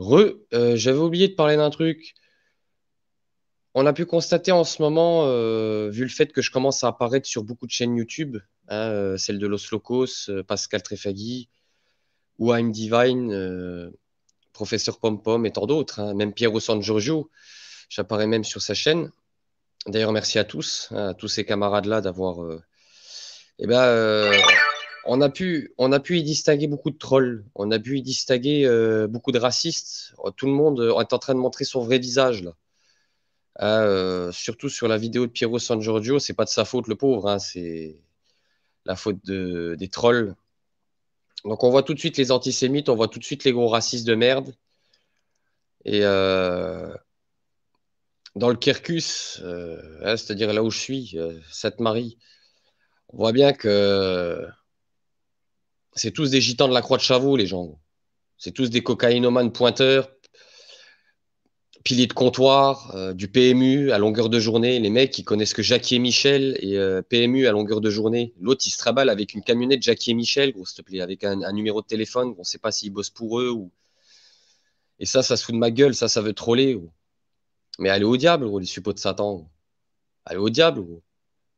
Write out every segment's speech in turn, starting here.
Re, euh, j'avais oublié de parler d'un truc. On a pu constater en ce moment, euh, vu le fait que je commence à apparaître sur beaucoup de chaînes YouTube, hein, euh, celle de Los Locos, Pascal Trefagui, ou I'm Divine, Professeur Pompom et tant d'autres, hein, même Piero San Giorgio, j'apparais même sur sa chaîne. D'ailleurs, merci à tous, hein, à tous ces camarades-là d'avoir eh ben, on, a pu, on a pu y distinguer beaucoup de trolls, on a pu y distinguer euh, beaucoup de racistes. Euh, tout le monde euh, est en train de montrer son vrai visage, là. surtout sur la vidéo de Piero San Giorgio, c'est pas de sa faute, le pauvre, hein, c'est la faute des trolls. Donc on voit tout de suite les antisémites, on voit tout de suite les gros racistes de merde. Et dans le Kirkus, hein, c'est-à-dire là où je suis, Sainte-Marie, on voit bien que c'est tous des gitans de la Croix de Chavaux, les gens. C'est tous des cocaïnomans pointeurs, piliers de comptoir, euh, du PMU à longueur de journée. Les mecs, ils connaissent que Jackie et Michel et euh, PMU à longueur de journée. L'autre, il se traballe avec une camionnette Jackie et Michel, gros, s'il te plaît, avec un, numéro de téléphone. On ne sait pas s'il bosse pour eux. Ou... Et ça, ça se fout de ma gueule. Ça, ça veut troller. Mais allez au diable, gros, les suppôts de Satan. Allez au diable, gros.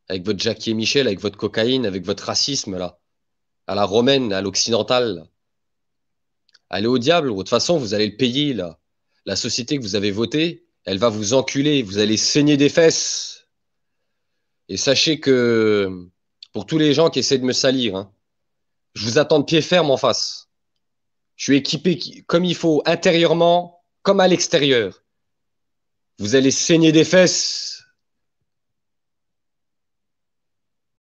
Avec votre Jackie et Michel, avec votre cocaïne, avec votre racisme, là à la romaine, à l'occidentale. Allez au diable, de toute façon, vous allez le payer, La société que vous avez votée, elle va vous enculer, vous allez saigner des fesses. Et sachez que, pour tous les gens qui essaient de me salir, hein, je vous attends de pied ferme en face. Je suis équipé comme il faut, intérieurement, comme à l'extérieur. Vous allez saigner des fesses.